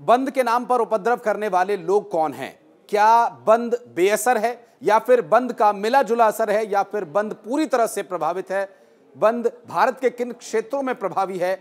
बंद के नाम पर उपद्रव करने वाले लोग कौन हैं क्या बंद बेअसर है या फिर बंद का मिला जुला असर है या फिर बंद पूरी तरह से प्रभावित है बंद भारत के किन क्षेत्रों में प्रभावी है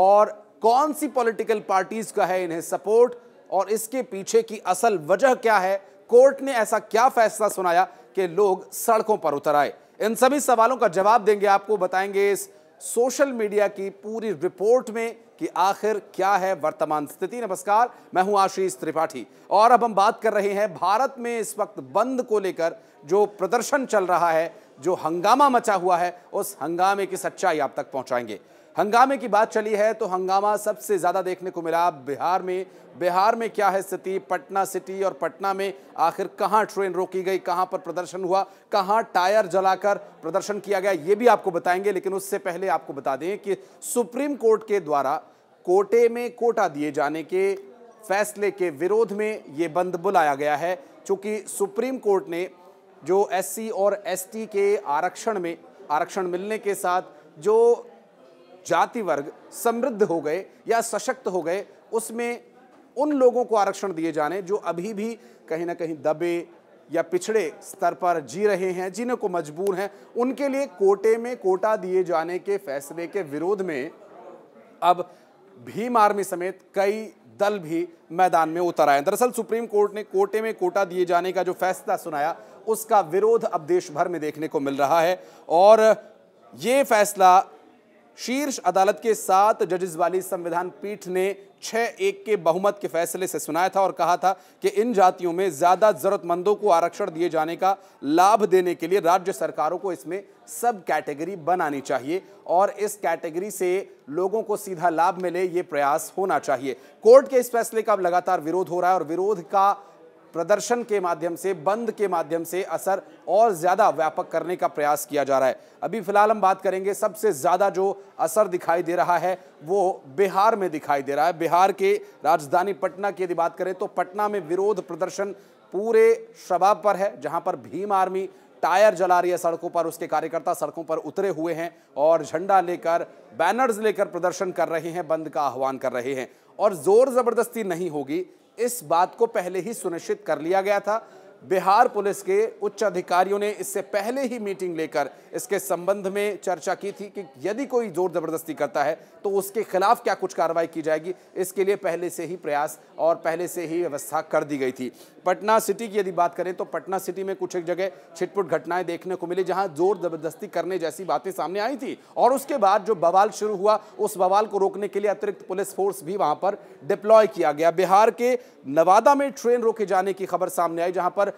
और कौन सी पॉलिटिकल पार्टीज का है इन्हें सपोर्ट और इसके पीछे की असल वजह क्या है कोर्ट ने ऐसा क्या फैसला सुनाया कि लोग सड़कों पर उतर आए इन सभी सवालों का जवाब देंगे आपको बताएंगे इस सोशल मीडिया की पूरी रिपोर्ट में कि आखिर क्या है वर्तमान स्थिति नमस्कार मैं हूं आशीष त्रिपाठी और अब हम बात कर रहे हैं भारत में इस वक्त बंद को लेकर जो प्रदर्शन चल रहा है जो हंगामा मचा हुआ है उस हंगामे की सच्चाई आप तक पहुंचाएंगे हंगामे की बात चली है तो हंगामा सबसे ज़्यादा देखने को मिला बिहार में बिहार में क्या है स्थिति पटना सिटी और पटना में आखिर कहाँ ट्रेन रोकी गई कहाँ पर प्रदर्शन हुआ कहाँ टायर जलाकर प्रदर्शन किया गया ये भी आपको बताएंगे लेकिन उससे पहले आपको बता दें कि सुप्रीम कोर्ट के द्वारा कोटे में कोटा दिए जाने के फैसले के विरोध में ये बंद बुलाया गया है चूँकि सुप्रीम कोर्ट ने जो एस और एस के आरक्षण में आरक्षण मिलने के साथ जो जाति वर्ग समृद्ध हो गए या सशक्त हो गए उसमें उन लोगों को आरक्षण दिए जाने जो अभी भी कहीं ना कहीं दबे या पिछड़े स्तर पर जी रहे हैं जिन्हों को मजबूर हैं उनके लिए कोटे में कोटा दिए जाने के फैसले के विरोध में अब भीम आर्मी समेत कई दल भी मैदान में उतर आए दरअसल सुप्रीम कोर्ट ने कोटे में कोटा दिए जाने का जो फैसला सुनाया उसका विरोध अब देश भर में देखने को मिल रहा है और ये फैसला शीर्ष अदालत के सात जजेस वाली संविधान पीठ ने छः एक के बहुमत के फैसले से सुनाया था और कहा था कि इन जातियों में ज़्यादा ज़रूरतमंदों को आरक्षण दिए जाने का लाभ देने के लिए राज्य सरकारों को इसमें सब कैटेगरी बनानी चाहिए और इस कैटेगरी से लोगों को सीधा लाभ मिले ये प्रयास होना चाहिए कोर्ट के इस फैसले का अब लगातार विरोध हो रहा है और विरोध का प्रदर्शन के माध्यम से बंद के माध्यम से असर और ज़्यादा व्यापक करने का प्रयास किया जा रहा है अभी फिलहाल हम बात करेंगे सबसे ज़्यादा जो असर दिखाई दे रहा है वो बिहार में दिखाई दे रहा है बिहार के राजधानी पटना की यदि बात करें तो पटना में विरोध प्रदर्शन पूरे शबाब पर है जहाँ पर भीम आर्मी टायर जला रही है सड़कों पर उसके कार्यकर्ता सड़कों पर उतरे हुए हैं और झंडा लेकर बैनर्स लेकर प्रदर्शन कर रहे हैं बंद का आह्वान कर रहे हैं और ज़ोर ज़बरदस्ती नहीं होगी इस बात को पहले ही सुनिश्चित कर लिया गया था बिहार पुलिस के उच्च अधिकारियों ने इससे पहले ही मीटिंग लेकर इसके संबंध में चर्चा की थी कि यदि कोई जोर जबरदस्ती करता है तो उसके खिलाफ क्या कुछ कार्रवाई की जाएगी इसके लिए पहले से ही प्रयास और पहले से ही व्यवस्था कर दी गई थी पटना सिटी की यदि बात करें तो पटना सिटी में कुछ एक जगह छिटपुट घटनाएं देखने को मिली जहां जोर जबरदस्ती करने जैसी बातें सामने आई थी और उसके बाद जो बवाल शुरू हुआ उस बवाल को रोकने के लिए अतिरिक्त पुलिस फोर्स भी वहां पर डिप्लॉय किया गया बिहार के नवादा में ट्रेन रोके जाने की खबर सामने आई जहां पर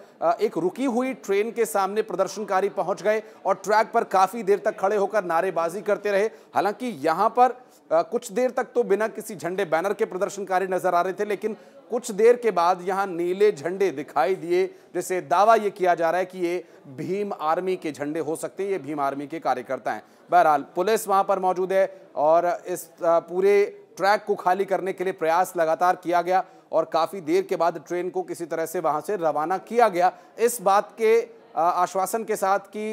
एक रुकी हुई ट्रेन के सामने प्रदर्शनकारी पहुंच गए और ट्रैक पर काफ़ी देर तक खड़े होकर नारेबाजी करते रहे हालांकि यहां पर कुछ देर तक तो बिना किसी झंडे बैनर के प्रदर्शनकारी नजर आ रहे थे लेकिन कुछ देर के बाद यहाँ नीले झंडे दिखाई दिए जैसे दावा ये किया जा रहा है कि ये भीम आर्मी के झंडे हो सकते हैं ये भीम आर्मी के कार्यकर्ता हैं बहरहाल पुलिस वहाँ पर मौजूद है और इस पूरे ट्रैक को खाली करने के लिए प्रयास लगातार किया गया और काफ़ी देर के बाद ट्रेन को किसी तरह से वहाँ से रवाना किया गया इस बात के आश्वासन के साथ कि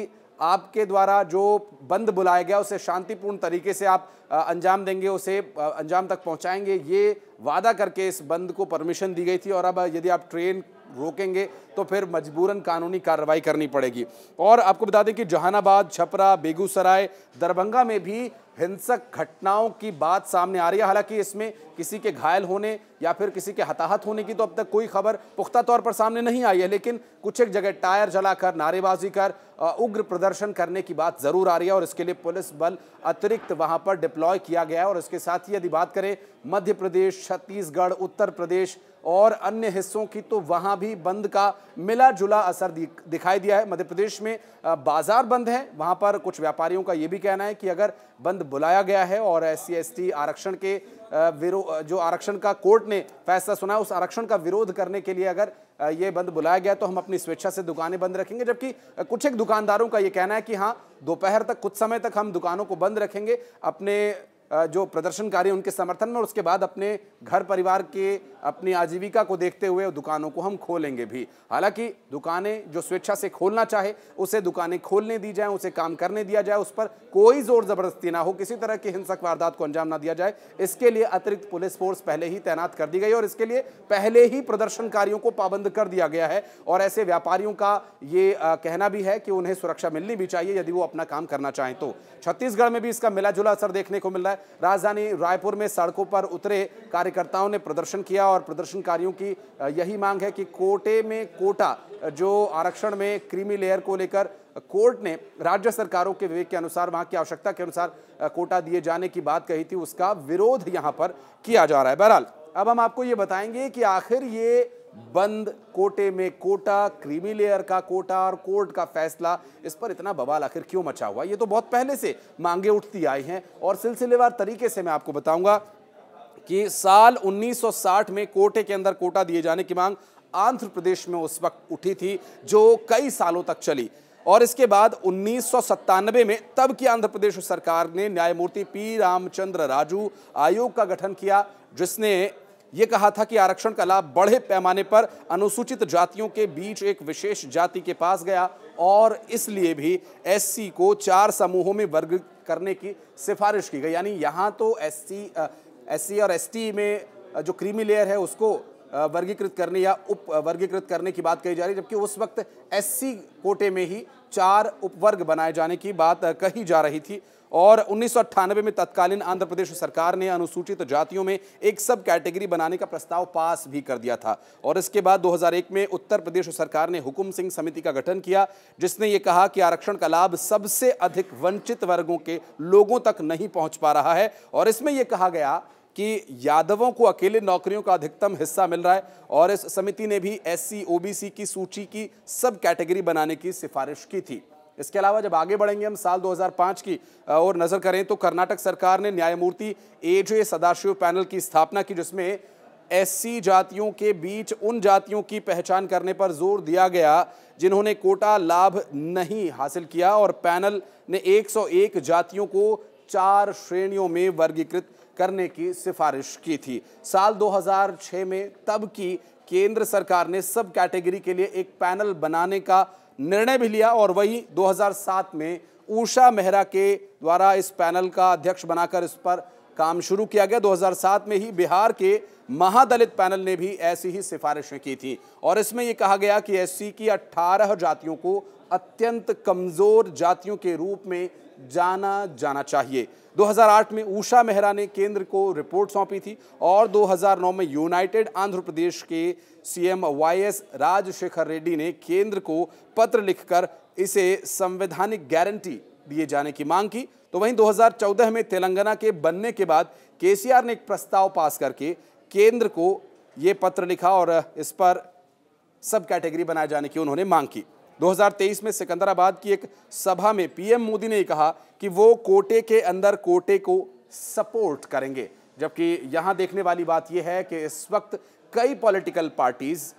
आपके द्वारा जो बंद बुलाया गया उसे शांतिपूर्ण तरीके से आप अंजाम देंगे उसे अंजाम तक पहुंचाएंगे ये वादा करके इस बंद को परमिशन दी गई थी और अब यदि आप ट्रेन रोकेंगे तो फिर मजबूरन कानूनी कार्रवाई करनी पड़ेगी और आपको बता दें कि जहानाबाद छपरा बेगूसराय दरभंगा में भी हिंसक घटनाओं की बात सामने आ रही है हालांकि इसमें किसी के घायल होने या फिर किसी के हताहत होने की तो अब तक कोई खबर पुख्ता तौर पर सामने नहीं आई है लेकिन कुछ एक जगह टायर जलाकर नारेबाजी कर उग्र प्रदर्शन करने की बात ज़रूर आ रही है और इसके लिए पुलिस बल अतिरिक्त वहां पर डिप्लॉय किया गया है और इसके साथ ही यदि बात करें मध्य प्रदेश छत्तीसगढ़ उत्तर प्रदेश और अन्य हिस्सों की तो वहाँ भी बंद का मिला जुला असर दिखाई दिया है मध्य प्रदेश में बाजार बंद है वहाँ पर कुछ व्यापारियों का ये भी कहना है कि अगर बंद बुलाया गया है और एस सी आरक्षण के विरो जो आरक्षण का कोर्ट ने फैसला सुना है उस आरक्षण का विरोध करने के लिए अगर ये बंद बुलाया गया तो हम अपनी स्वेच्छा से दुकानें बंद रखेंगे जबकि कुछ एक दुकानदारों का ये कहना है कि हाँ दोपहर तक कुछ समय तक हम दुकानों को बंद रखेंगे अपने जो प्रदर्शनकारी उनके समर्थन में और उसके बाद अपने घर परिवार के अपनी आजीविका को देखते हुए दुकानों को हम खोलेंगे भी हालांकि दुकानें जो स्वेच्छा से खोलना चाहे उसे दुकानें खोलने दी जाए उसे काम करने दिया जाए उस पर कोई जोर ज़बरदस्ती ना हो किसी तरह की हिंसक वारदात को अंजाम ना दिया जाए इसके लिए अतिरिक्त पुलिस फोर्स पहले ही तैनात कर दी गई और इसके लिए पहले ही प्रदर्शनकारियों को पाबंद कर दिया गया है और ऐसे व्यापारियों का ये कहना भी है कि उन्हें सुरक्षा मिलनी भी चाहिए यदि वो अपना काम करना चाहें तो छत्तीसगढ़ में भी इसका मिला जुला असर देखने को मिल रहा है राजधानी रायपुर में सड़कों पर उतरे कार्यकर्ताओं ने प्रदर्शन किया और प्रदर्शनकारियों की यही मांग है कि कोटे में कोटा जो आरक्षण में क्रीमी लेयर को लेकर कोर्ट ने राज्य सरकारों के विवेक के अनुसार वहां की आवश्यकता के अनुसार कोटा दिए जाने की बात कही थी उसका विरोध यहां पर किया जा रहा है बहरहाल अब हम आपको ये बताएंगे कि आखिर ये बंद कोटे में कोटा क्रीमी लेयर का कोटा और कोर्ट का फैसला इस पर इतना बवाल आखिर क्यों मचा हुआ ये तो बहुत पहले से मांगे उठती आई हैं और सिलसिलेवार तरीके से मैं आपको बताऊंगा कि साल 1960 में कोटे के अंदर कोटा दिए जाने की मांग आंध्र प्रदेश में उस वक्त उठी थी जो कई सालों तक चली और इसके बाद उन्नीस में तब की आंध्र प्रदेश सरकार ने न्यायमूर्ति पी रामचंद्र राजू आयोग का गठन किया जिसने ये कहा था कि आरक्षण का लाभ बड़े पैमाने पर अनुसूचित जातियों के बीच एक विशेष जाति के पास गया और इसलिए भी एससी को चार समूहों में वर्ग करने की सिफारिश की गई यानी यहाँ तो एससी एससी और एसटी में जो क्रीमी लेयर है उसको वर्गीकृत करने या उप वर्गीकृत करने की बात कही जा रही है जबकि उस वक्त एससी कोटे में ही चार उपवर्ग बनाए जाने की बात कही जा रही थी और उन्नीस में तत्कालीन आंध्र प्रदेश सरकार ने अनुसूचित जातियों में एक सब कैटेगरी बनाने का प्रस्ताव पास भी कर दिया था और इसके बाद 2001 में उत्तर प्रदेश सरकार ने हुकुम सिंह समिति का गठन किया जिसने ये कहा कि आरक्षण का लाभ सबसे अधिक वंचित वर्गों के लोगों तक नहीं पहुंच पा रहा है और इसमें यह कहा गया कि यादवों को अकेले नौकरियों का अधिकतम हिस्सा मिल रहा है और इस समिति ने भी एससी ओबीसी की सूची की सब कैटेगरी बनाने की सिफारिश की थी इसके अलावा जब आगे बढ़ेंगे हम साल 2005 की और नज़र करें तो कर्नाटक सरकार ने न्यायमूर्ति ए जे सदाशिव पैनल की स्थापना की जिसमें एससी जातियों के बीच उन जातियों की पहचान करने पर जोर दिया गया जिन्होंने कोटा लाभ नहीं हासिल किया और पैनल ने 101 जातियों को चार श्रेणियों में वर्गीकृत करने की सिफारिश की थी साल 2006 में तब की केंद्र सरकार ने सब कैटेगरी के लिए एक पैनल बनाने का निर्णय भी लिया और वही 2007 में उषा मेहरा के द्वारा इस पैनल का अध्यक्ष बनाकर इस पर काम शुरू किया गया 2007 में ही बिहार के महादलित पैनल ने भी ऐसी ही सिफारिशें की थी और इसमें यह कहा गया कि एस की 18 जातियों को अत्यंत कमजोर जातियों के रूप में जाना जाना चाहिए 2008 में उषा मेहरा ने केंद्र को रिपोर्ट सौंपी थी और 2009 में यूनाइटेड आंध्र प्रदेश के सीएम वाईएस राजशेखर रेड्डी ने केंद्र को पत्र लिखकर इसे संवैधानिक गारंटी दिए जाने की मांग की तो वहीं 2014 में तेलंगाना के बनने के बाद केसीआर ने एक प्रस्ताव पास करके केंद्र को ये पत्र लिखा और इस पर सब कैटेगरी बनाए जाने की उन्होंने मांग की 2023 में सिकंदराबाद की एक सभा में पीएम मोदी ने कहा कि वो कोटे के अंदर कोटे को सपोर्ट करेंगे जबकि यहां देखने वाली बात यह है कि इस वक्त कई पॉलिटिकल पार्टीज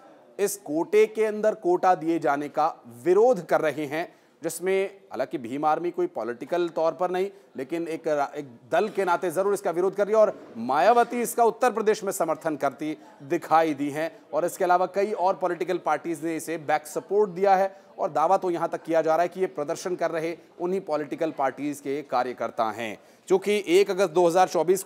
इस कोटे के अंदर कोटा दिए जाने का विरोध कर रहे हैं जिसमें हालांकि भीम आर्मी कोई पॉलिटिकल तौर पर नहीं लेकिन एक एक दल के नाते ज़रूर इसका विरोध कर रही है और मायावती इसका उत्तर प्रदेश में समर्थन करती दिखाई दी हैं और इसके अलावा कई और पॉलिटिकल पार्टीज़ ने इसे बैक सपोर्ट दिया है और दावा तो यहाँ तक किया जा रहा है कि ये प्रदर्शन कर रहे उन्हीं पॉलिटिकल पार्टीज़ के कार्यकर्ता हैं चूँकि एक अगस्त दो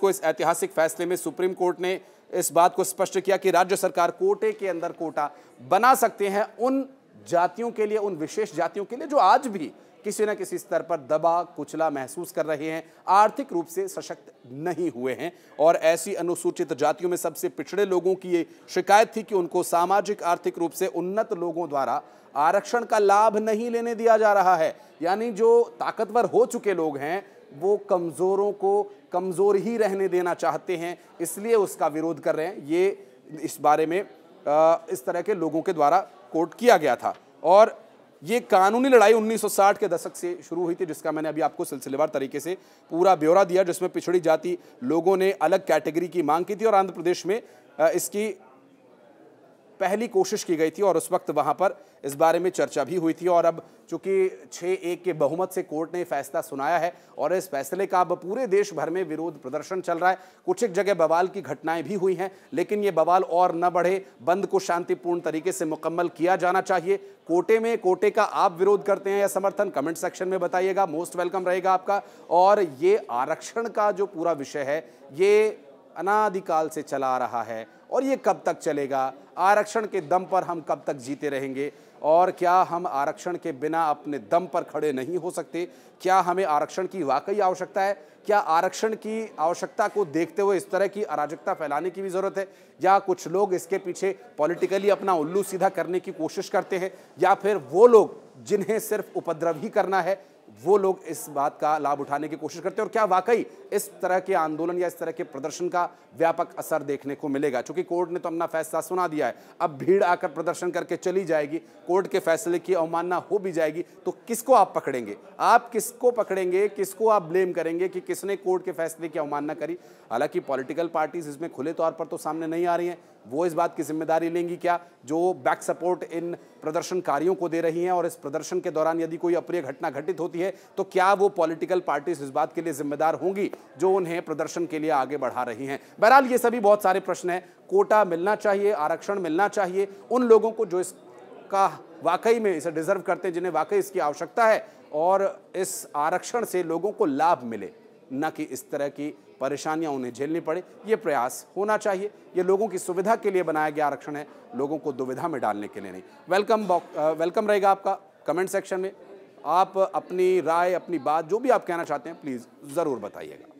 को इस ऐतिहासिक फैसले में सुप्रीम कोर्ट ने इस बात को स्पष्ट किया कि राज्य सरकार कोटे के अंदर कोटा बना सकते हैं उन जातियों के लिए उन विशेष जातियों के लिए जो आज भी किसी न किसी स्तर पर दबा कुचला महसूस कर रहे हैं आर्थिक रूप से सशक्त नहीं हुए हैं और ऐसी अनुसूचित जातियों में सबसे पिछड़े लोगों की ये शिकायत थी कि उनको सामाजिक आर्थिक रूप से उन्नत लोगों द्वारा आरक्षण का लाभ नहीं लेने दिया जा रहा है यानी जो ताकतवर हो चुके लोग हैं वो कमज़ोरों को कमज़ोर ही रहने देना चाहते हैं इसलिए उसका विरोध कर रहे हैं ये इस बारे में इस तरह के लोगों के द्वारा कोर्ट किया गया था और ये कानूनी लड़ाई 1960 के दशक से शुरू हुई थी जिसका मैंने अभी आपको सिलसिलेवार तरीके से पूरा ब्यौरा दिया जिसमें पिछड़ी जाति लोगों ने अलग कैटेगरी की मांग की थी और आंध्र प्रदेश में इसकी पहली कोशिश की गई थी और उस वक्त वहाँ पर इस बारे में चर्चा भी हुई थी और अब चूंकि छः एक के बहुमत से कोर्ट ने फैसला सुनाया है और इस फैसले का अब पूरे देश भर में विरोध प्रदर्शन चल रहा है कुछ एक जगह बवाल की घटनाएं भी हुई हैं लेकिन ये बवाल और न बढ़े बंद को शांतिपूर्ण तरीके से मुकम्मल किया जाना चाहिए कोटे में कोटे का आप विरोध करते हैं या समर्थन कमेंट सेक्शन में बताइएगा मोस्ट वेलकम रहेगा आपका और ये आरक्षण का जो पूरा विषय है ये अनादिकाल से चला रहा है और ये कब तक चलेगा आरक्षण के दम पर हम कब तक जीते रहेंगे और क्या हम आरक्षण के बिना अपने दम पर खड़े नहीं हो सकते क्या हमें आरक्षण की वाकई आवश्यकता है क्या आरक्षण की आवश्यकता को देखते हुए इस तरह की अराजकता फैलाने की भी ज़रूरत है या कुछ लोग इसके पीछे पॉलिटिकली अपना उल्लू सीधा करने की कोशिश करते हैं या फिर वो लोग जिन्हें सिर्फ उपद्रव ही करना है वो लोग इस बात का लाभ उठाने की कोशिश करते हैं और क्या वाकई इस तरह के आंदोलन या इस तरह के प्रदर्शन का व्यापक असर देखने को मिलेगा चूंकि कोर्ट ने तो अपना फैसला सुना दिया है अब भीड़ आकर प्रदर्शन करके चली जाएगी कोर्ट के फैसले की अवमानना हो भी जाएगी तो किसको आप पकड़ेंगे आप किसको पकड़ेंगे किसको आप ब्लेम करेंगे कि किसने कोर्ट के फैसले की अवमानना करी हालांकि पॉलिटिकल पार्टीज इसमें खुले तौर पर तो सामने नहीं आ रही हैं वो इस बात की जिम्मेदारी लेंगी क्या जो बैक सपोर्ट इन प्रदर्शनकारियों को दे रही हैं और इस प्रदर्शन के दौरान यदि कोई अप्रिय घटना घटित होती है तो क्या वो पॉलिटिकल पार्टीज इस बात के लिए जिम्मेदार होंगी जो उन्हें प्रदर्शन के लिए आगे बढ़ा रही हैं बहरहाल ये सभी बहुत सारे प्रश्न हैं कोटा मिलना चाहिए आरक्षण मिलना चाहिए उन लोगों को जो इसका वाकई में इसे डिजर्व करते हैं जिन्हें वाकई इसकी आवश्यकता है और इस आरक्षण से लोगों को लाभ मिले न कि इस तरह की परेशानियां उन्हें झेलनी पड़े ये प्रयास होना चाहिए ये लोगों की सुविधा के लिए बनाया गया आरक्षण है लोगों को दुविधा में डालने के लिए नहीं वेलकम वेलकम रहेगा आपका कमेंट सेक्शन में आप अपनी राय अपनी बात जो भी आप कहना चाहते हैं प्लीज़ ज़रूर बताइएगा